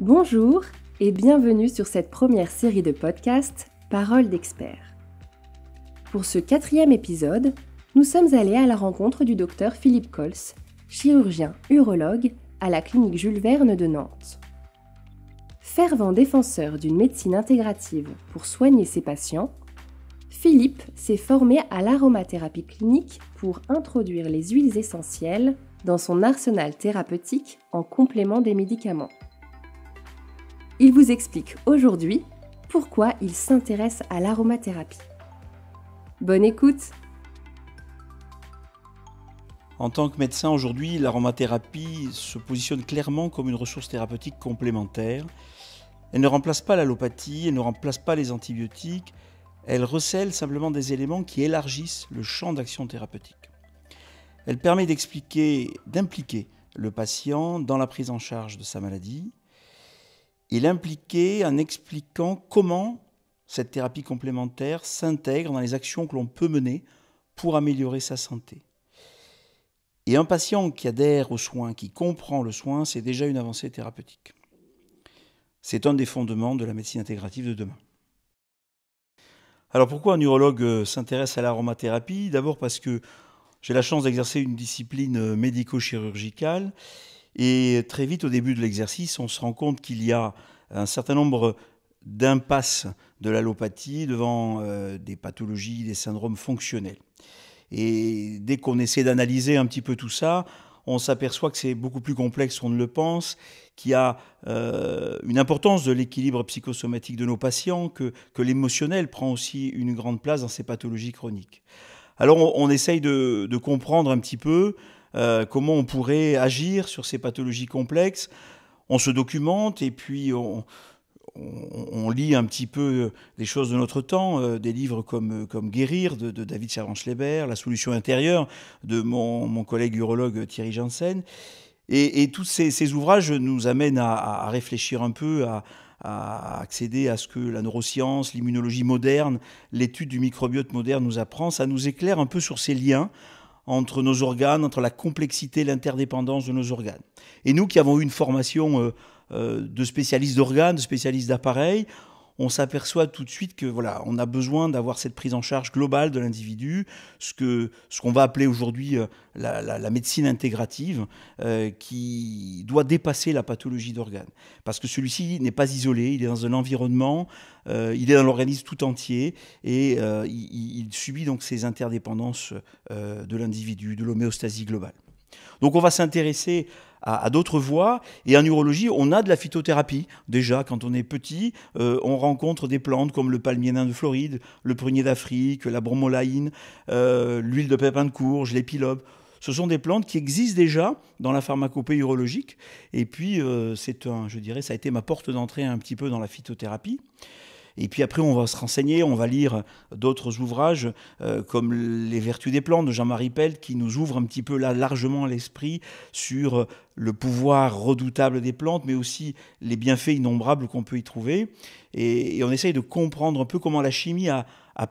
Bonjour et bienvenue sur cette première série de podcasts Paroles d'experts. Pour ce quatrième épisode, nous sommes allés à la rencontre du docteur Philippe Cols, chirurgien urologue à la clinique Jules Verne de Nantes. Fervent défenseur d'une médecine intégrative pour soigner ses patients, Philippe s'est formé à l'aromathérapie clinique pour introduire les huiles essentielles dans son arsenal thérapeutique en complément des médicaments. Il vous explique aujourd'hui pourquoi il s'intéresse à l'aromathérapie. Bonne écoute En tant que médecin aujourd'hui, l'aromathérapie se positionne clairement comme une ressource thérapeutique complémentaire. Elle ne remplace pas l'allopathie, elle ne remplace pas les antibiotiques, elle recèle simplement des éléments qui élargissent le champ d'action thérapeutique. Elle permet d'expliquer, d'impliquer le patient dans la prise en charge de sa maladie, il impliquait en expliquant comment cette thérapie complémentaire s'intègre dans les actions que l'on peut mener pour améliorer sa santé. Et un patient qui adhère au soin, qui comprend le soin, c'est déjà une avancée thérapeutique. C'est un des fondements de la médecine intégrative de demain. Alors pourquoi un neurologue euh, s'intéresse à l'aromathérapie D'abord parce que j'ai la chance d'exercer une discipline euh, médico-chirurgicale et très vite, au début de l'exercice, on se rend compte qu'il y a un certain nombre d'impasses de l'allopathie devant euh, des pathologies, des syndromes fonctionnels. Et dès qu'on essaie d'analyser un petit peu tout ça, on s'aperçoit que c'est beaucoup plus complexe qu'on ne le pense, qu'il y a euh, une importance de l'équilibre psychosomatique de nos patients, que, l'émotionnel prend aussi une grande place dans ces pathologies chroniques. Alors on, essaye de, comprendre un petit peu euh, comment on pourrait agir sur ces pathologies complexes. On se documente et puis on, lit un petit peu des choses de notre temps, euh, des livres comme, Guérir de, David servan Schleber, La solution intérieure de mon, collègue urologue Thierry Janssen. Et, tous ces, ouvrages nous amènent à, réfléchir un peu, à, à accéder à ce que la neuroscience, l'immunologie moderne, l'étude du microbiote moderne nous apprend. Ça nous éclaire un peu sur ces liens entre nos organes, entre la complexité, l'interdépendance de nos organes. Et nous qui avons eu une formation euh, euh, de spécialistes d'organes, de spécialistes d'appareils, on s'aperçoit tout de suite que voilà, on a besoin d'avoir cette prise en charge globale de l'individu, ce que ce qu'on va appeler aujourd'hui euh, la, médecine intégrative, euh, qui doit dépasser la pathologie d'organes, parce que celui-ci n'est pas isolé, il est dans un environnement, euh, il est dans l'organisme tout entier et il, il, subit donc ces interdépendances de l'individu, de l'homéostasie globale. Donc on va s'intéresser à, d'autres voies. Et en urologie, on a de la phytothérapie. Déjà, quand on est petit, euh, on rencontre des plantes comme le palmier nain de Floride, le prunier d'Afrique, la bromolaïne, euh, l'huile de pépin de courge, l'épilobe ce sont des plantes qui existent déjà dans la pharmacopée urologique. Et puis, euh, c'est un, je dirais, ça a été ma porte d'entrée un petit peu dans la phytothérapie. Et puis après, on va se renseigner, on va lire d'autres ouvrages euh, comme Les Vertus des plantes de Jean-Marie Pelt, qui nous ouvre un petit peu là largement l'esprit sur euh, le pouvoir redoutable des plantes, mais aussi les bienfaits innombrables qu'on peut y trouver. Et, on essaye de comprendre un peu comment la chimie a,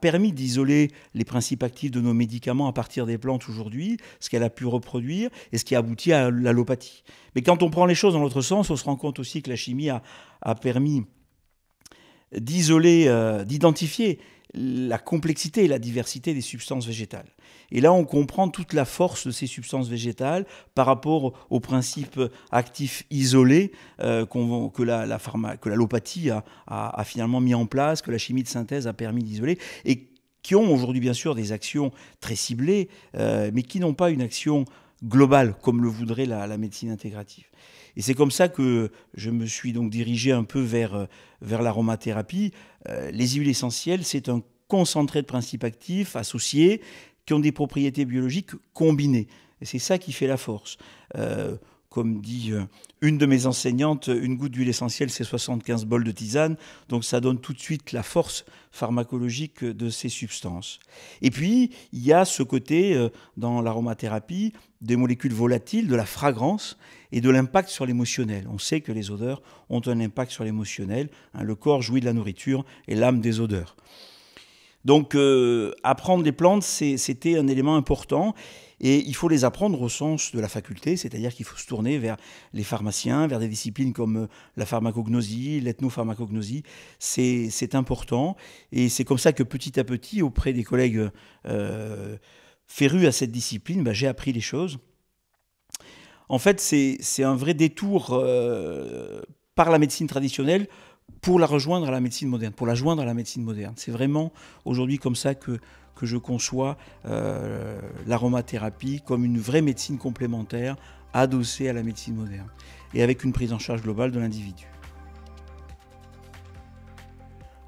permis d'isoler les principes actifs de nos médicaments à partir des plantes aujourd'hui, ce qu'elle a pu reproduire et ce qui a abouti à l'allopathie. Mais quand on prend les choses dans l'autre sens, on se rend compte aussi que la chimie a permis euh, d'identifier la complexité et la diversité des substances végétales. Et là, on comprend toute la force de ces substances végétales par rapport aux principes actifs isolés euh, que, la, la l'allopathie a, finalement mis en place, que la chimie de synthèse a permis d'isoler, et qui ont aujourd'hui bien sûr des actions très ciblées, euh, mais qui n'ont pas une action globale comme le voudrait la médecine intégrative. Et c'est comme ça que je me suis donc dirigé un peu vers, euh, vers l'aromathérapie. Euh, les huiles essentielles, c'est un concentré de principes actifs associés qui ont des propriétés biologiques combinées. Et c'est ça qui fait la force. Euh, comme dit euh, une de mes enseignantes, euh, une goutte d'huile essentielle, c'est 75 bols de tisane. Donc ça donne tout de suite la force pharmacologique euh, de ces substances. Et puis, il y a ce côté, dans l'aromathérapie, des molécules volatiles, de la fragrance et de l'impact sur l'émotionnel. On sait que les odeurs ont un impact sur l'émotionnel. Hein. Le corps jouit de la nourriture et l'âme des odeurs. Donc, apprendre les plantes, c'était un élément important. Et il faut les apprendre au sens de la faculté, c'est-à-dire qu'il faut se tourner vers les pharmaciens, vers des disciplines comme euh, la pharmacognosie, l'ethnopharmacognosie. C'est important. Et c'est comme ça que petit à petit, auprès des collègues euh, férus à cette discipline, bah, j'ai appris les choses. En fait, c'est un vrai détour euh, par la médecine traditionnelle pour la rejoindre à la médecine moderne, pour la joindre à la médecine moderne. C'est vraiment aujourd'hui comme ça que, je conçois euh, l'aromathérapie comme une vraie médecine complémentaire adossée à la médecine moderne et avec une prise en charge globale de l'individu.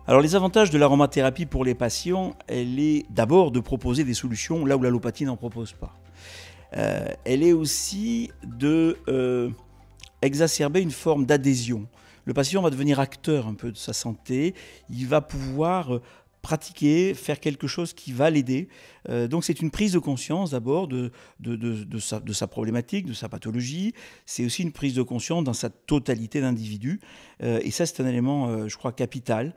Alors les avantages de l'aromathérapie pour les patients, elle est d'abord de proposer des solutions là où l'allopathie n'en propose pas. Euh, elle est aussi de euh, exacerber une forme d'adhésion le patient va devenir acteur un peu de sa santé, il va pouvoir euh, pratiquer, faire quelque chose qui va l'aider. Euh, donc c'est une prise de conscience d'abord de, de, sa, problématique, de sa pathologie. C'est aussi une prise de conscience dans sa totalité d'individu. Euh, et ça c'est un élément, je crois, capital.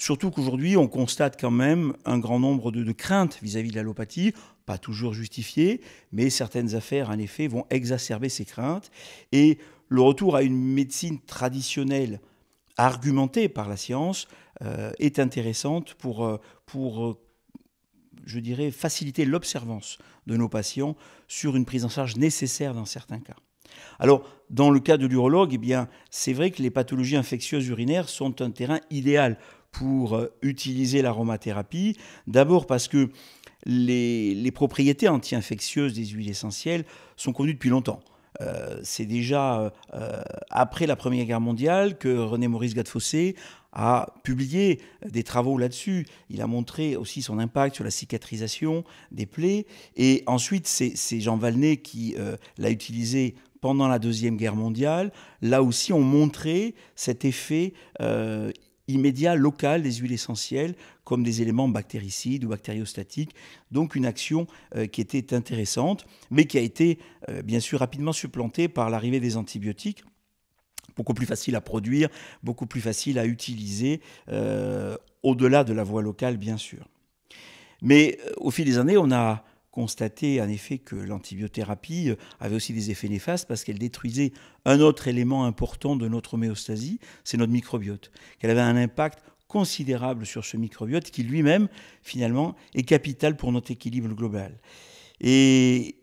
Surtout qu'aujourd'hui, on constate quand même un grand nombre de, craintes vis-à-vis -vis de l'allopathie, pas toujours justifiées, mais certaines affaires, en effet, vont exacerber ces craintes. Et le retour à une médecine traditionnelle argumentée par la science euh, est intéressante pour, euh, euh, je dirais, faciliter l'observance de nos patients sur une prise en charge nécessaire dans certains cas. Alors, dans le cas de l'urologue, eh c'est vrai que les pathologies infectieuses urinaires sont un terrain idéal pour utiliser l'aromathérapie. D'abord parce que les, les propriétés anti-infectieuses des huiles essentielles sont connues depuis longtemps. Euh, c'est déjà euh, euh, après la Première Guerre mondiale que René-Maurice Gadefossé a publié des travaux là-dessus. Il a montré aussi son impact sur la cicatrisation des plaies. Et ensuite, c'est Jean Valnet qui l'a utilisé pendant la Deuxième Guerre mondiale. Là aussi, on montrait cet effet immédiat, local des huiles essentielles, comme des éléments bactéricides ou bactériostatiques. Donc une action euh, qui était intéressante, mais qui a été euh, bien sûr rapidement supplantée par l'arrivée des antibiotiques beaucoup plus facile à produire, beaucoup plus facile à utiliser, euh, au-delà de la voie locale, bien sûr. Mais au fil des années, on a constater en effet que l'antibiothérapie euh, avait aussi des effets néfastes parce qu'elle détruisait un autre élément important de notre homéostasie, c'est notre microbiote, qu'elle avait un impact considérable sur ce microbiote qui lui-même finalement est capital pour notre équilibre global. Et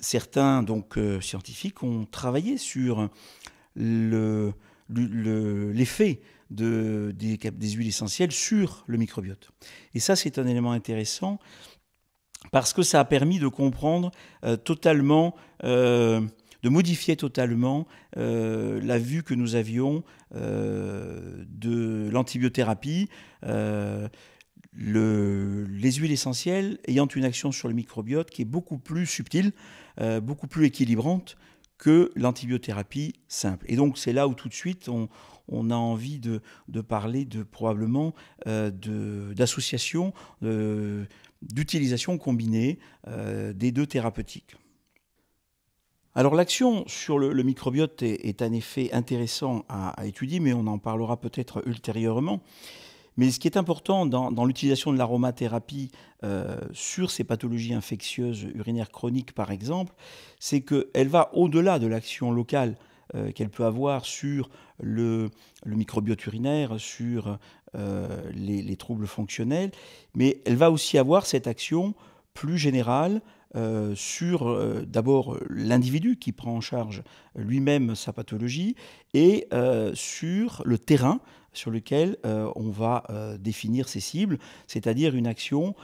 certains donc euh, scientifiques ont travaillé sur l'effet des huiles essentielles sur le microbiote. Et ça c'est un élément intéressant parce que ça a permis de comprendre euh, totalement, euh, de modifier totalement euh, la vue que nous avions de l'antibiothérapie. les huiles essentielles ayant une action sur le microbiote qui est beaucoup plus subtile, beaucoup plus équilibrante que l'antibiothérapie simple. Et donc c'est là où tout de suite on, a envie de, parler de probablement euh, d'associations, de, d'utilisation combinée euh, des deux thérapeutiques. Alors l'action sur le, microbiote est, un effet intéressant à, étudier, mais on en parlera peut-être ultérieurement. Mais ce qui est important dans, l'utilisation de l'aromathérapie euh, sur ces pathologies infectieuses urinaires chroniques, par exemple, c'est qu'elle va au-delà de l'action locale euh, qu'elle peut avoir sur le, microbiote urinaire, sur euh, les, troubles fonctionnels, mais elle va aussi avoir cette action plus générale euh, sur d'abord l'individu qui prend en charge lui-même sa pathologie et sur le terrain sur lequel on va définir ses cibles, c'est-à-dire une action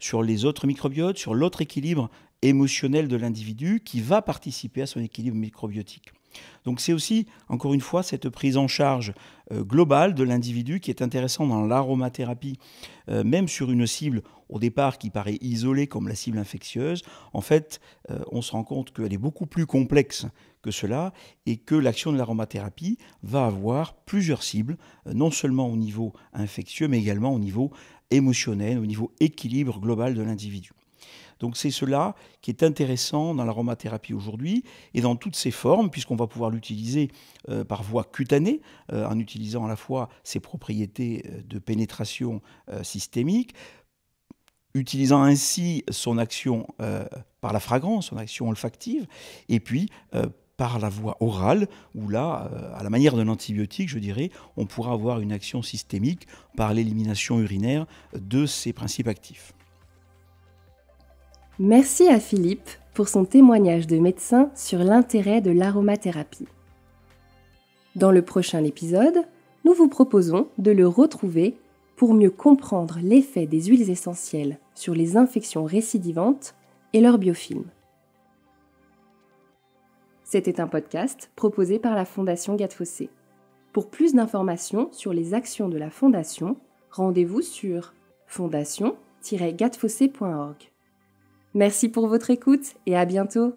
sur les autres microbiotes, sur l'autre équilibre émotionnel de l'individu qui va participer à son équilibre microbiotique. Donc c'est aussi, encore une fois, cette prise en charge euh, globale de l'individu qui est intéressant dans l'aromathérapie. Euh, même sur une cible au départ qui paraît isolée comme la cible infectieuse, en fait, euh, on se rend compte qu'elle est beaucoup plus complexe que cela et que l'action de l'aromathérapie va avoir plusieurs cibles, non seulement au niveau infectieux, mais également au niveau émotionnel, au niveau équilibre global de l'individu. Donc c'est cela qui est intéressant dans l'aromathérapie aujourd'hui et dans toutes ses formes, puisqu'on va pouvoir l'utiliser euh, par voie cutanée, euh, en utilisant à la fois ses propriétés euh, de pénétration systémique, utilisant ainsi son action par la fragrance, son action olfactive, et puis par la voie orale, où là, à la manière d'un antibiotique, je dirais, on pourra avoir une action systémique par l'élimination urinaire de ses principes actifs. Merci à Philippe pour son témoignage de médecin sur l'intérêt de l'aromathérapie. Dans le prochain épisode, nous vous proposons de le retrouver pour mieux comprendre l'effet des huiles essentielles sur les infections récidivantes et leurs biofilms. C'était un podcast proposé par la Fondation Gatfossé. Pour plus d'informations sur les actions de la Fondation, rendez-vous sur fondation-gatfossé.org. Merci pour votre écoute et à bientôt.